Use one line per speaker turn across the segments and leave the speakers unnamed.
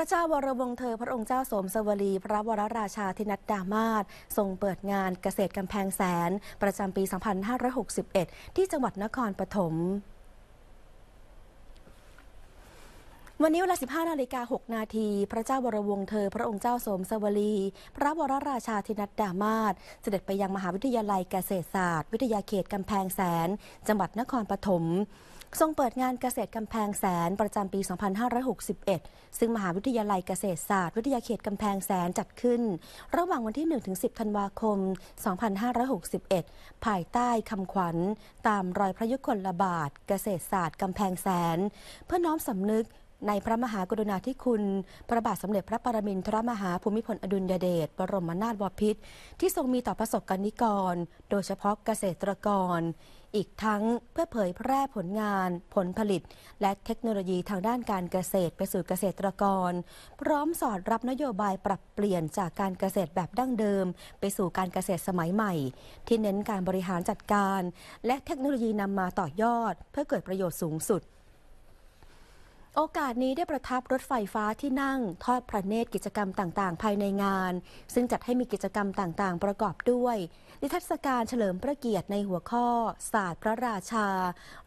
ระเจ้าวรวงเธอพระองค์เจ้าสมสวลี พระวรราชาธินัดดามาศทรงเปิดงานเกษตรกำแพงแสน ประจำปี 2561 ที่จังหวัดนครปฐมวันนี้เวลา15นาฬิกา6นาทีพระเจ้าวรวงเธอพระองค์เจ้าสมสวลี พระวรราชาธินัดดามาศเสด็จไปยังมหาวิทยาลัยเกษตรศาสตร์วิทยาเขตกำแพงแสนจังหวัดนครปฐมทรงเปิดงานเกษตรกำแพงแสน ประจำปี 2561 ซึ่งมหาวิทยาลัยเกษตรศาสตร์ วิทยาเขตกำแพงแสนจัดขึ้น ระหว่างวันที่1-10ธันวาคม2561ภายใต้คำขวัญ ตามรอยพระยุคลบาทเกษตรศาสตร์กำแพงแสน เพื่อน้อมสำนึกในพระมหากรุณาธิคุณพระบาทสมเด็จพระปรมินทรมหาภูมิพลอดุลยเดชบรมนาถบพิตรที่ทรงมีต่อประสบกนิกรโดยเฉพาะเกษตรกร อีกทั้งเพื่อเผยแพร่ผลงาน ผลผลิต และเทคโนโลยีทางด้านการเกษตรไปสู่เกษตรกร พร้อมสอดรับนโยบายปรับเปลี่ยนจากการเกษตรแบบดั้งเดิมไปสู่การเกษตรสมัยใหม่ ที่เน้นการบริหารจัดการ และเทคโนโลยีนำมาต่อยอดเพื่อเกิดประโยชน์สูงสุดโอกาสนี้ได้ประทับรถไฟฟ้าที่นั่งทอดพระเนตรกิจกรรมต่าง ๆ ภายในงาน ซึ่งจัดให้มีกิจกรรมต่างๆ ประกอบด้วยนิทรรศการเฉลิมพระเกียรติในหัวข้อ ศาสตร์ พระราชา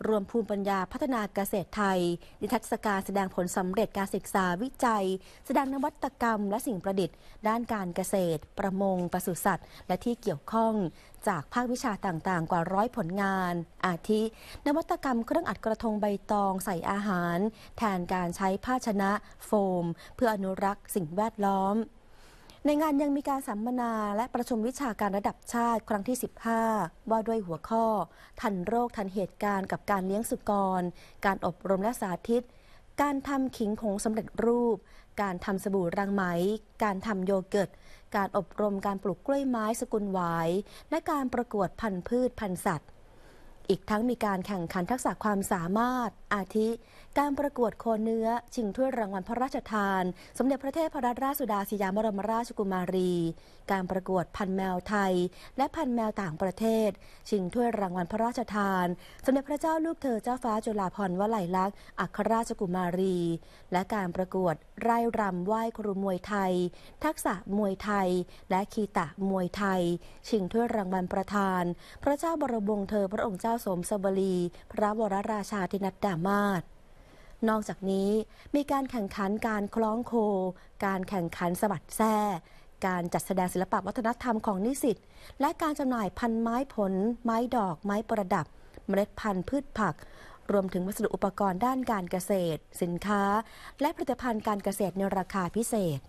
รวมภูมิปัญญาพัฒนาเกษตรไทยนิทรรศการแสดงผลสำเร็จการศึกษาวิจัยแสดงนวัตกรรมและสิ่งประดิษฐ์ด้านการเกษตร ประมงปศุสัตว์ และที่เกี่ยวข้องจากภาควิชาต่างๆกว่าร้อยผลงาน อาทินวัตกรรมเครื่องอัดกระทงใบตองใส่อาหาร แทนการใช้ภาชนะโฟม เพื่ออนุรักษ์สิ่งแวดล้อม ในงานยังมีการสัมมนาและประชุมวิชาการระดับชาติครั้งที่ 15 ว่าด้วยหัวข้อ ทันโรคทันเหตุการณ์กับการเลี้ยงสุกร การอบรมและสาธิตการทำขิงผงสำเร็จรูป การทำสบู่รังไหม การทำโยเกิร์ต การอบรมการปลูกกล้วยไม้สกุลหวายและการประกวดพันธุ์พืชพันธุ์สัตว์อีกทั้งมีการแข่งขันทักษะความสามารถอาทิ การประกวดโคเนื้อชิงถ้วยรางวัลพระราชทาน สมเด็จพระเทพรัตนราชสุดาสยามบรมราชกุมารี การประกวดพันแมวไทย และพันแมวต่างประเทศ ชิงถ้วยรางวัลพระราชทาน สมเด็จพระเจ้าลูกเธอเจ้าฟ้าจุฬาภรณ์วลัยลักษณ์อัครราชกุมารี และการประกวดไร่รำไหว้ครูมวยไทย ทักษะมวยไทย และคีตะมวยไทย ชิงถ้วยรางวัลประธาน พระเจ้าบรมวงศ์เธอพระองค์เจ้าสมสบรีพระวรราชาธินัดดามาศนอกจากนี้มีการแข่งขันการคล้องโค การแข่งขันสวัดแส่การจัดแสดงศิลปะวัฒนธรรมของนิสิตและการจำหน่ายพันไม้ผล ไม้ดอก ไม้ประดับ เมล็ดพันธุ์พืชผัก รวมถึงวัสดุอุปกรณ์ด้านการเกษตร สินค้า และผลิตภัณฑ์การเกษตรในราคาพิเศษ